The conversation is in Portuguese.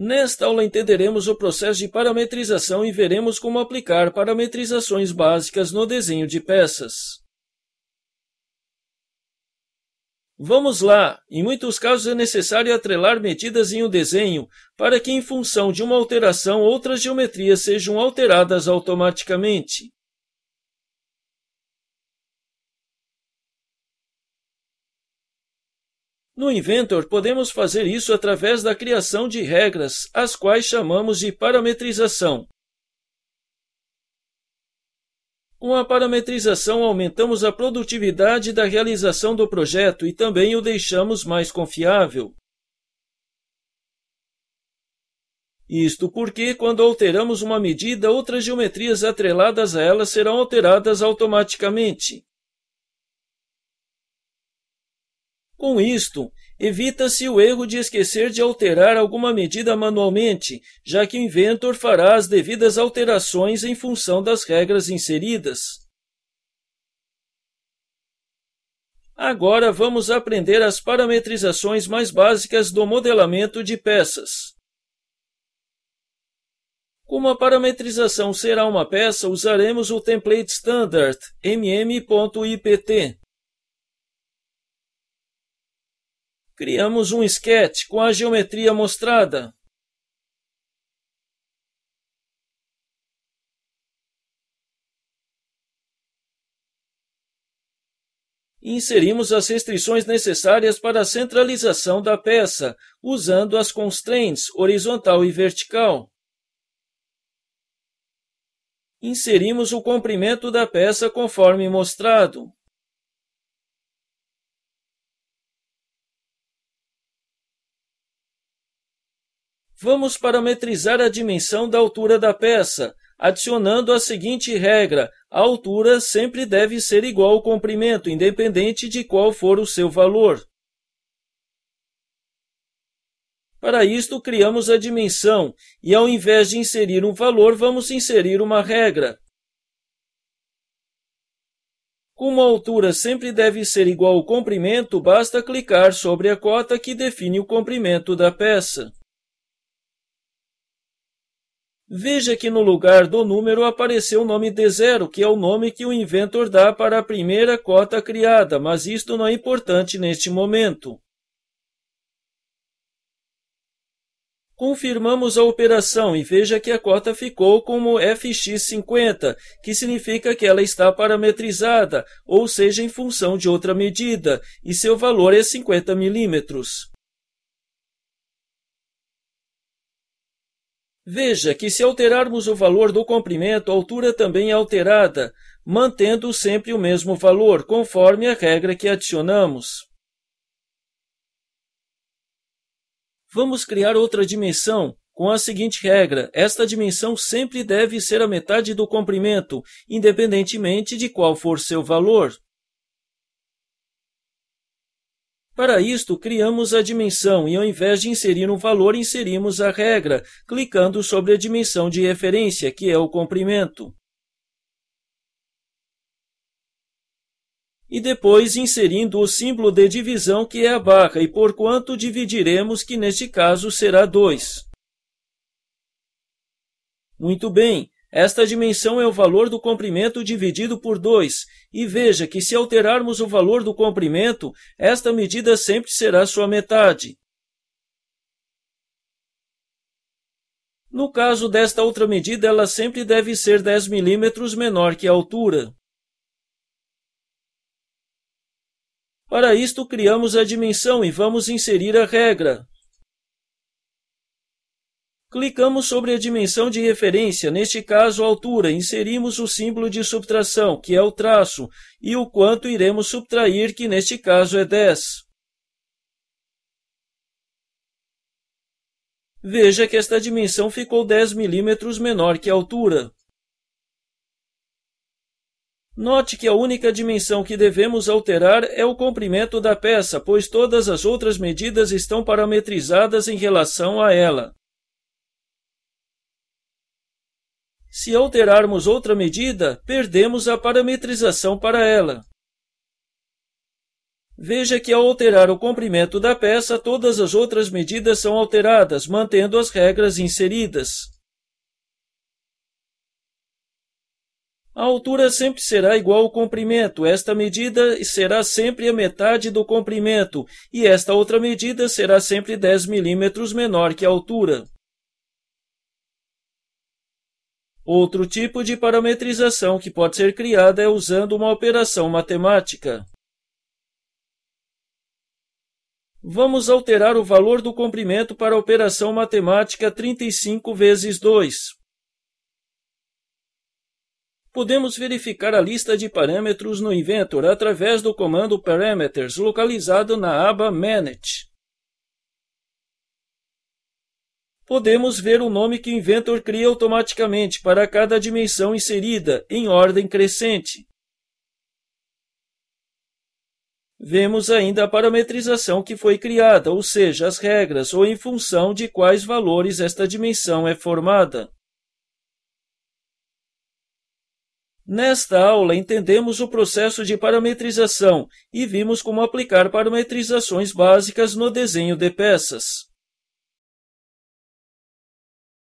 Nesta aula entenderemos o processo de parametrização e veremos como aplicar parametrizações básicas no desenho de peças. Vamos lá! Em muitos casos é necessário atrelar medidas em um desenho para que, em função de uma alteração, outras geometrias sejam alteradas automaticamente. No Inventor, podemos fazer isso através da criação de regras, as quais chamamos de parametrização. Com a parametrização, aumentamos a produtividade da realização do projeto e também o deixamos mais confiável. Isto porque, quando alteramos uma medida, outras geometrias atreladas a ela serão alteradas automaticamente. Com isto, evita-se o erro de esquecer de alterar alguma medida manualmente, já que o inventor fará as devidas alterações em função das regras inseridas. Agora vamos aprender as parametrizações mais básicas do modelamento de peças. Como a parametrização será uma peça, usaremos o template standard mm.ipt. Criamos um sketch com a geometria mostrada. inserimos as restrições necessárias para a centralização da peça, usando as constraints horizontal e vertical. Inserimos o comprimento da peça conforme mostrado. vamos parametrizar a dimensão da altura da peça, adicionando a seguinte regra: a altura sempre deve ser igual ao comprimento, independente de qual for o seu valor. Para isto, criamos a dimensão e, ao invés de inserir um valor, vamos inserir uma regra. Como a altura sempre deve ser igual ao comprimento, basta clicar sobre a cota que define o comprimento da peça. Veja que no lugar do número apareceu o nome D0, que é o nome que o inventor dá para a primeira cota criada, mas isto não é importante neste momento. Confirmamos a operação e veja que a cota ficou como fx50, que significa que ela está parametrizada, ou seja, em função de outra medida, e seu valor é 50 milímetros. Veja que se alterarmos o valor do comprimento, a altura também é alterada, mantendo sempre o mesmo valor, conforme a regra que adicionamos. Vamos criar outra dimensão com a seguinte regra: esta dimensão sempre deve ser a metade do comprimento, independentemente de qual for seu valor. Para isto, criamos a dimensão e ao invés de inserir um valor, inserimos a regra, clicando sobre a dimensão de referência, que é o comprimento. E depois inserindo o símbolo de divisão, que é a barra, e por quanto dividiremos, que neste caso será 2. Muito bem, esta dimensão é o valor do comprimento dividido por 2, e veja que se alterarmos o valor do comprimento, esta medida sempre será sua metade. No caso desta outra medida, ela sempre deve ser 10 milímetros menor que a altura. Para isto, criamos a dimensão e vamos inserir a regra. Clicamos sobre a dimensão de referência, neste caso altura, inserimos o símbolo de subtração, que é o traço, e o quanto iremos subtrair, que neste caso é 10. Veja que esta dimensão ficou 10 milímetros menor que a altura. Note que a única dimensão que devemos alterar é o comprimento da peça, pois todas as outras medidas estão parametrizadas em relação a ela. Se alterarmos outra medida, perdemos a parametrização para ela. Veja que ao alterar o comprimento da peça, todas as outras medidas são alteradas, mantendo as regras inseridas. A altura sempre será igual ao comprimento, esta medida será sempre a metade do comprimento, e esta outra medida será sempre 10 milímetros menor que a altura. Outro tipo de parametrização que pode ser criada é usando uma operação matemática. Vamos alterar o valor do comprimento para a operação matemática 35 vezes 2. Podemos verificar a lista de parâmetros no Inventor através do comando Parameters localizado na aba Manage. podemos ver o nome que o inventor cria automaticamente para cada dimensão inserida, em ordem crescente. Vemos ainda a parametrização que foi criada, ou seja, as regras ou em função de quais valores esta dimensão é formada. Nesta aula, entendemos o processo de parametrização e vimos como aplicar parametrizações básicas no desenho de peças.